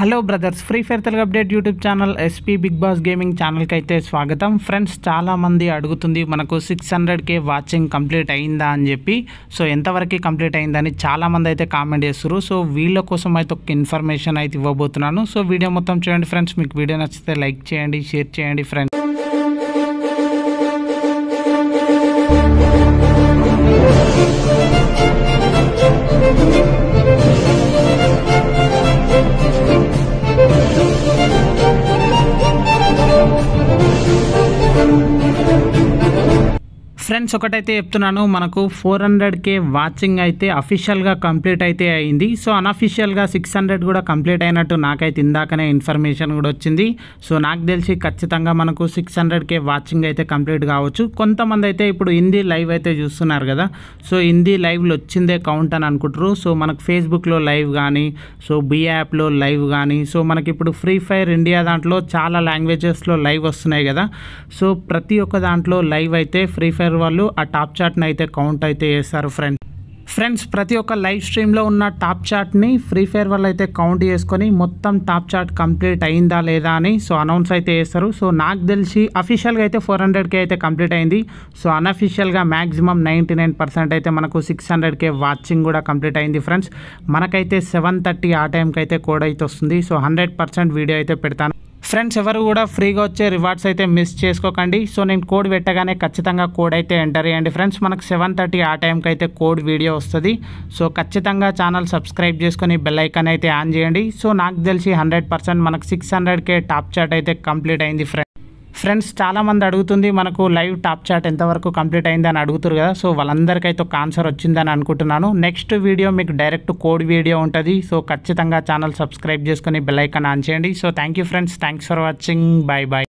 hello brothers free fire Telugu update YouTube channel SP big boss gaming ఛానల్కి అయితే స్వాగతం friends చాలామంది అడుగుతుంది మనకు సిక్స్ హండ్రెడ్కే వాచింగ్ కంప్లీట్ అయిందా అని చెప్పి సో ఎంతవరకు కంప్లీట్ అయిందని చాలామంది అయితే కామెంట్ చేస్తారు సో వీళ్ళ కోసం అయితే ఒక ఇన్ఫర్మేషన్ అయితే ఇవ్వబోతున్నాను సో వీడియో మొత్తం చూడండి ఫ్రెండ్స్ మీకు వీడియో నచ్చితే లైక్ చేయండి షేర్ చేయండి ఫ్రెండ్స్ ఫ్రెండ్స్ ఒకటైతే చెప్తున్నాను మనకు ఫోర్ హండ్రెడ్కే వాచింగ్ అయితే అఫీషియల్గా కంప్లీట్ అయితే అయింది సో అన్అఫీషియల్గా సిక్స్ హండ్రెడ్ కూడా కంప్లీట్ అయినట్టు నాకైతే ఇందాకనే ఇన్ఫర్మేషన్ కూడా వచ్చింది సో నాకు తెలిసి ఖచ్చితంగా మనకు సిక్స్ హండ్రెడ్ కే వాచింగ్ అయితే కంప్లీట్ కావచ్చు కొంతమంది అయితే ఇప్పుడు హిందీ లైవ్ అయితే చూస్తున్నారు కదా సో హిందీ లైవ్లో వచ్చిందే కౌంట్ అని అనుకుంటారు సో మనకు ఫేస్బుక్లో లైవ్ కానీ సో బీ యాప్లో లైవ్ కానీ సో మనకి ఇప్పుడు ఫ్రీ ఫైర్ ఇండియా దాంట్లో చాలా లాంగ్వేజెస్లో లైవ్ వస్తున్నాయి కదా సో ప్రతి ఒక్క దాంట్లో లైవ్ అయితే ఫ్రీ ఫైర్ వాళ్ళు ఆ టాప్ చాట్ని అయితే కౌంట్ అయితే చేస్తారు ఫ్రెండ్స్ ఫ్రెండ్స్ ప్రతి ఒక్క లైవ్ స్ట్రీమ్లో ఉన్న టాప్ చాట్ని ఫ్రీ ఫైర్ వాళ్ళు అయితే కౌంట్ చేసుకొని మొత్తం టాప్ చాట్ కంప్లీట్ అయిందా లేదా అని సో అనౌన్స్ అయితే చేస్తారు సో నాకు తెలిసి అఫీషియల్గా అయితే ఫోర్ హండ్రెడ్కే అయితే కంప్లీట్ అయింది సో అన్అఫీషియల్గా మ్యాక్సిమం నైంటీ నైన్ పర్సెంట్ అయితే మనకు సిక్స్ హండ్రెడ్కే వాచింగ్ కూడా కంప్లీట్ అయింది ఫ్రెండ్స్ మనకైతే సెవెన్ థర్టీ ఆ టైంకి అయితే కోడ్ అయితే వస్తుంది సో హండ్రెడ్ పర్సెంట్ వీడియో అయితే పెడతాను ఫ్రెండ్స్ ఎవరు కూడా ఫ్రీగా వచ్చే రివార్డ్స్ అయితే మిస్ చేసుకోకండి సో నేను కోడ్ పెట్టగానే ఖచ్చితంగా కోడ్ అయితే ఎంటర్ చేయండి ఫ్రెండ్స్ మనకు సెవెన్ థర్టీ ఆ టైంకి అయితే కోడ్ వీడియో వస్తుంది సో ఖచ్చితంగా ఛానల్ సబ్స్క్రైబ్ చేసుకొని బెల్ ఐకాన్ అయితే ఆన్ చేయండి సో నాకు తెలిసి హండ్రెడ్ మనకు సిక్స్ హండ్రెడ్కే టాప్ చాట్ అయితే కంప్లీట్ అయింది ఫ్రెండ్స్ ఫ్రెండ్స్ చాలామంది అడుగుతుంది మనకు లైవ్ టాప్ చాట్ ఎంతవరకు కంప్లీట్ అయింది అని అడుగుతారు కదా సో వాళ్ళందరికైతే ఒక ఆన్సర్ వచ్చిందని అనుకుంటున్నాను నెక్స్ట్ వీడియో మీకు డైరెక్ట్ కోడ్ వీడియో ఉంటుంది సో ఖచ్చితంగా ఛానల్ సబ్స్క్రైబ్ చేసుకుని బెల్ ఐకాన్ ఆన్ చేయండి so thank you friends thanks for watching bye bye